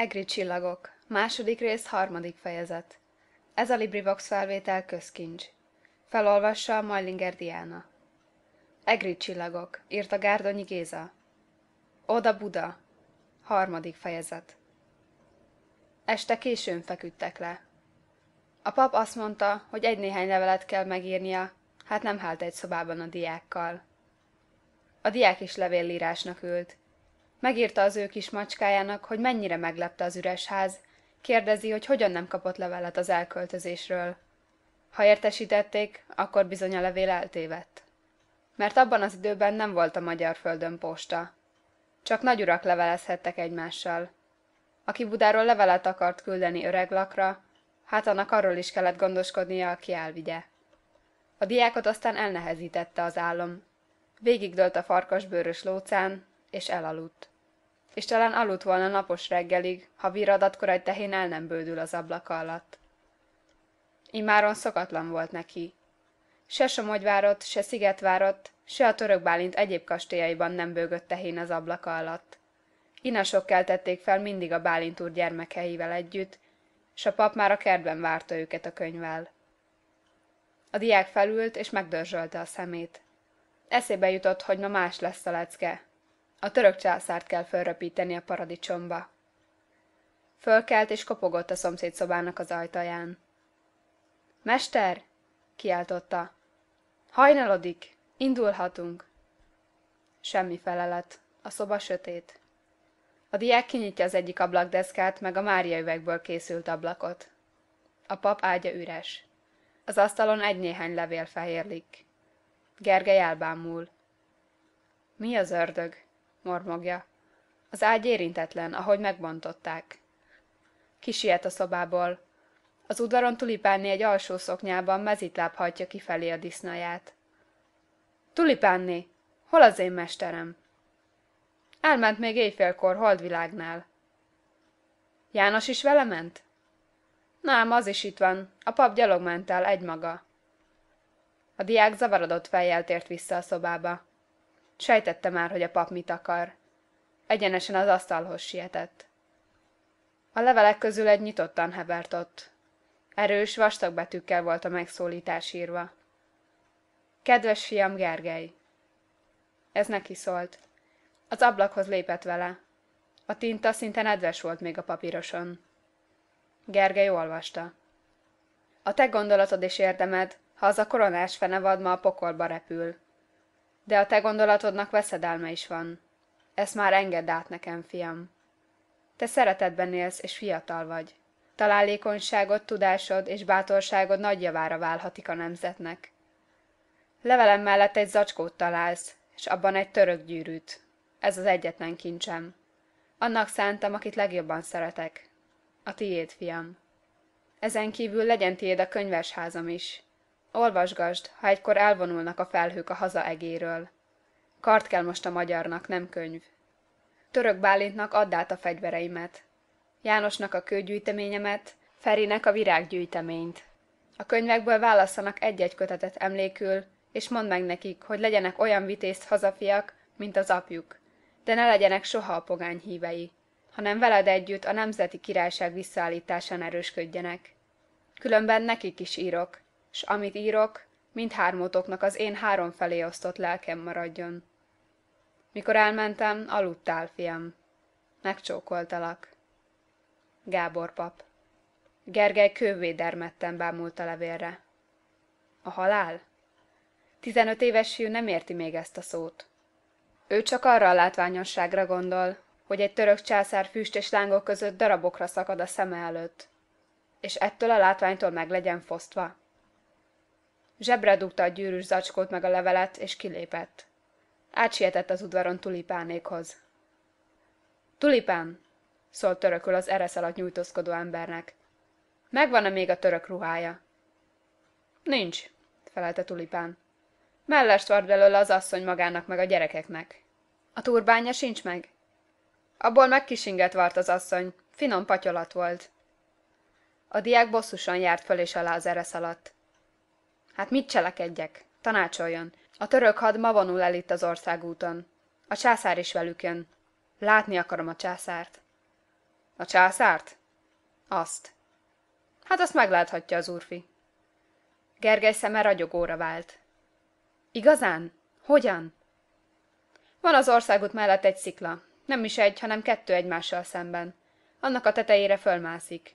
EGRI csillagok Második rész, harmadik fejezet. Ez a LibriVox felvétel közkincs. Felolvassa Majlinger Diana. EGRI csillagok, írta Gárdonyi Géza. Oda Buda. Harmadik fejezet. Este későn feküdtek le. A pap azt mondta, hogy egy-néhány levelet kell megírnia, hát nem hált egy szobában a diákkal. A diák is levélírásnak ült, Megírta az ő kis macskájának, hogy mennyire meglepte az üres ház. Kérdezi, hogy hogyan nem kapott levelet az elköltözésről. Ha értesítették, akkor bizony a levél eltévedt. Mert abban az időben nem volt a magyar földön posta. Csak nagyurak levelezhettek egymással. Aki Budáról levelet akart küldeni öreg lakra, hát annak arról is kellett gondoskodnia, aki elvigye. A diákot aztán elnehezítette az álom. Végigdölt a farkasbőrös lócán, és elaludt. És talán aludt volna napos reggelig, ha viradatkor egy tehén el nem bődül az ablak alatt. Imáron szokatlan volt neki. Se Somogyvárot, se Szigetvárot, se a török Bálint egyéb kastélyaiban nem bőgött tehén az ablak alatt. Inasok keltették fel mindig a Bálint úr gyermekeivel együtt, s a pap már a kertben várta őket a könyvvel. A diák felült, és megdörzsölte a szemét. Eszébe jutott, hogy ma más lesz a lecke, a török császárt kell fölröpíteni a paradicsomba. Fölkelt és kopogott a szomszéd szobának az ajtaján. Mester! kiáltotta. Hajnalodik! Indulhatunk! Semmi felelet. A szoba sötét. A diák kinyitja az egyik ablakdeszkát, meg a Mária üvegből készült ablakot. A pap ágya üres. Az asztalon egy-néhány levél fehérlik. Gergely elbámul. Mi az ördög? mormogja. Az ágy érintetlen, ahogy megbontották. Kisiet a szobából. Az udvaron tulipánni egy alsó szoknyában mezitláb hajtja kifelé a disznaját. Tulipánni! Hol az én mesterem? Elment még éjfélkor holdvilágnál. János is vele ment? Nem, az is itt van. A pap gyalog ment el egymaga. A diák zavarodott fejjel tért vissza a szobába. Sejtette már, hogy a pap mit akar. Egyenesen az asztalhoz sietett. A levelek közül egy nyitottan ott. Erős, vastag betűkkel volt a megszólítás írva. Kedves fiam Gergely! Ez neki szólt. Az ablakhoz lépett vele. A tinta szinte nedves volt még a papíroson. Gergely olvasta. A te gondolatod és érdemed, ha az a koronás fenevad ma a pokolba repül, de a te gondolatodnak veszedelme is van. Ezt már engedd át nekem, fiam. Te szeretetben élsz, és fiatal vagy. Találékonyságod, tudásod és bátorságod nagy javára válhatik a nemzetnek. Levelem mellett egy zacskót találsz, és abban egy török gyűrűt. Ez az egyetlen kincsem. Annak szántam, akit legjobban szeretek. A tiéd, fiam. Ezen kívül legyen tiéd a könyvesházam is, Olvasgasd, ha egykor elvonulnak a felhők a haza egéről. Kart kell most a magyarnak, nem könyv. Török Bálintnak add át a fegyvereimet. Jánosnak a kőgyűjteményemet, Ferinek a virággyűjteményt. A könyvekből válasszanak egy-egy kötetet emlékül, és mondd meg nekik, hogy legyenek olyan vitézt hazafiak, mint az apjuk, de ne legyenek soha a pogány hívei, hanem veled együtt a nemzeti királyság visszaállításán erősködjenek. Különben nekik is írok, s amit írok, mindhármótoknak az én három felé osztott lelkem maradjon. Mikor elmentem, aludtál, fiam. Megcsókoltalak. Gábor pap. Gergely kővé dermedten bámult a levélre. A halál? Tizenöt éves fiú nem érti még ezt a szót. Ő csak arra a látványosságra gondol, hogy egy török császár füst és lángok között darabokra szakad a szeme előtt, és ettől a látványtól meg legyen fosztva. Zsebre dugta a gyűrűs zacskót meg a levelet, és kilépett. Átsietett az udvaron tulipánékhoz. Tulipán! szólt törökül az eresz alatt nyújtózkodó embernek. Megvan-e még a török ruhája? Nincs, felelte Tulipán. Mellest vart belőle az asszony magának meg a gyerekeknek. A turbánya sincs meg? Abból megkisinget vart az asszony, finom patyolat volt. A diák bosszusan járt föl és alá az eresz alatt. Hát mit cselekedjek? Tanácsoljon. A török had ma vonul el itt az országúton. A császár is velük jön. Látni akarom a császárt. A császárt? Azt. Hát azt megláthatja az úrfi. Gergely szeme ragyogóra vált. Igazán? Hogyan? Van az országút mellett egy szikla. Nem is egy, hanem kettő egymással szemben. Annak a tetejére fölmászik.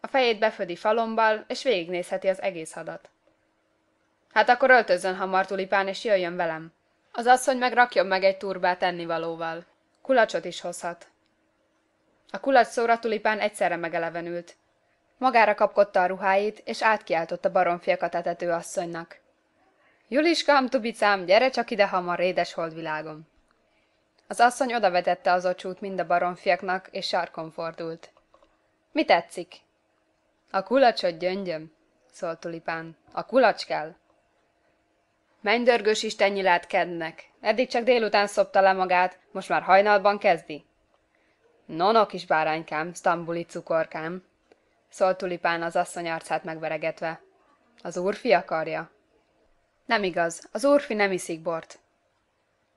A fejét befödi falombal és végignézheti az egész hadat. Hát akkor öltözön hamar tulipán, és jöjjön velem. Az asszony meg rakjon meg egy turbát ennivalóval. Kulacsot is hozhat. A kulacs szóra tulipán egyszerre megelevenült. Magára kapkodta a ruháit, és átkiáltott a baromfiakat etető asszonynak. Juliskám, tubicám, gyere csak ide hamar, édes holdvilágom! Az asszony odavetette az ocsút mind a baromfiaknak, és sarkon fordult. Mi tetszik? A kulacsot gyöngyöm, szólt tulipán. A kulacs kell mennydörgős nyilát kednek. Eddig csak délután szopta le magát, most már hajnalban kezdi. Nono kis báránykám, sztambuli cukorkám, szólt tulipán az asszony arcát megveregetve. Az úrfi akarja? Nem igaz, az úrfi nem iszik bort.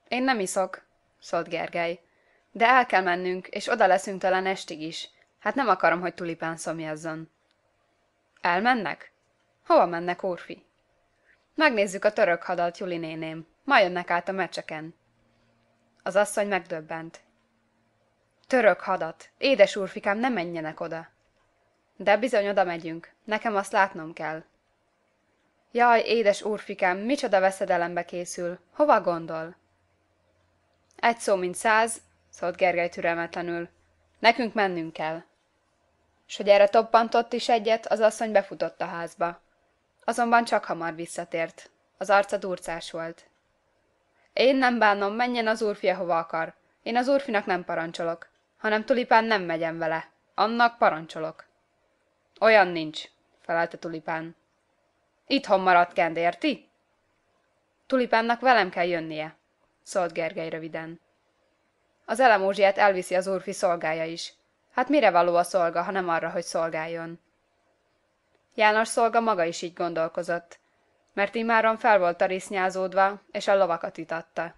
Én nem iszok, szólt Gergely. De el kell mennünk, és oda leszünk talán estig is. Hát nem akarom, hogy tulipán szomjazzon. Elmennek? Hova mennek, úrfi? Megnézzük a török hadat, Juli néném. Ma jönnek át a mecseken. Az asszony megdöbbent. Török hadat! Édes úrfikám, ne menjenek oda! De bizony oda megyünk. Nekem azt látnom kell. Jaj, édes úrfikám, micsoda veszedelembe készül. Hova gondol? Egy szó, mint száz, szólt Gergely türelmetlenül. Nekünk mennünk kell. S hogy erre toppantott is egyet, az asszony befutott a házba. Azonban csak hamar visszatért. Az arca durcás volt. Én nem bánom, menjen az úrfia hova akar. Én az úrfinak nem parancsolok, hanem tulipán nem megyem vele. Annak parancsolok. Olyan nincs, felelte tulipán. Itthon maradt Kend, érti? Tulipánnak velem kell jönnie, szólt Gergely röviden. Az elemózsiát elviszi az úrfi szolgája is. Hát mire való a szolga, ha nem arra, hogy szolgáljon? János szolga maga is így gondolkozott, mert imáron fel volt arisznyázódva, és a lovakat itatta.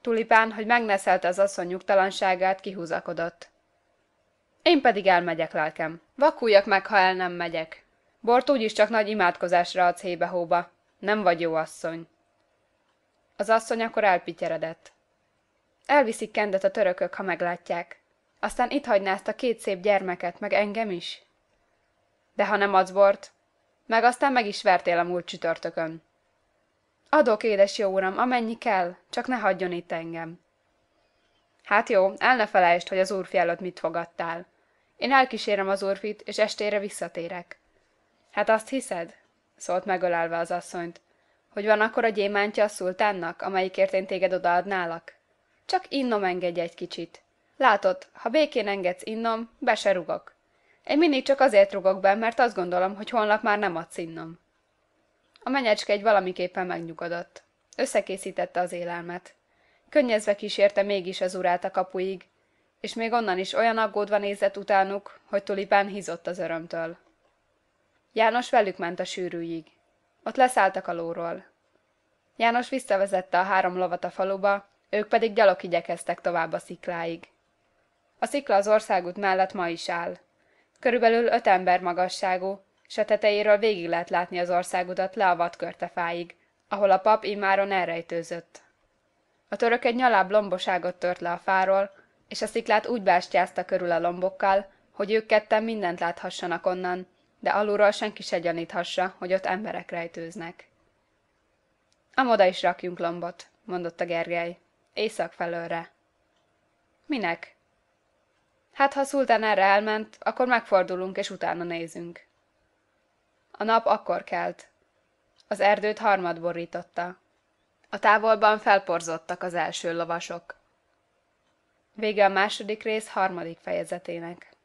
Tulipán, hogy megneszelte az asszony nyugtalanságát, kihúzakodott. Én pedig elmegyek, lelkem. Vakuljak meg, ha el nem megyek. Bort úgyis csak nagy imádkozásra adsz hébe-hóba. Nem vagy jó asszony. Az asszony akkor elpityeredett. Elviszik kendet a törökök, ha meglátják. Aztán itt hagyná ezt a két szép gyermeket, meg engem is. De ha nem az volt, Meg aztán meg is vertél a múlt csütörtökön. Adok, édes jó uram, amennyi kell, csak ne hagyjon itt engem. Hát jó, el ne felejtsd, hogy az úrfi előtt mit fogadtál. Én elkísérem az úrfit, és estére visszatérek. Hát azt hiszed? szólt megölelve az asszonyt. Hogy van akkor a gyémántja a szultánnak, amelyikért én téged odaadnálak? Csak innom engedj egy kicsit. Látod, ha békén engedsz innom, be se rugok. Én mindig csak azért rugok be, mert azt gondolom, hogy holnap már nem adsz innom. A menyecske egy valamiképpen megnyugodott. Összekészítette az élelmet. Könnyezve kísérte mégis az urát a kapuig, és még onnan is olyan aggódva nézett utánuk, hogy tulipán hízott az örömtől. János velük ment a sűrűig. Ott leszálltak a lóról. János visszavezette a három lovat a faluba, ők pedig gyalog igyekeztek tovább a szikláig. A szikla az országút mellett ma is áll. Körülbelül öt ember magasságú, s a tetejéről végig lehet látni az országudat le a vadkörtefáig, ahol a pap immáron elrejtőzött. A török egy nyaláb lomboságot tört le a fáról, és a sziklát úgy bástyázta körül a lombokkal, hogy ők ketten mindent láthassanak onnan, de alulról senki se gyaníthassa, hogy ott emberek rejtőznek. Amoda is rakjunk lombot, mondotta Gergely. Észak felőre. Minek? Hát, ha a szultán erre elment, akkor megfordulunk és utána nézünk. A nap akkor kelt. Az erdőt harmad borította. A távolban felporzottak az első lovasok. Vége a második rész harmadik fejezetének.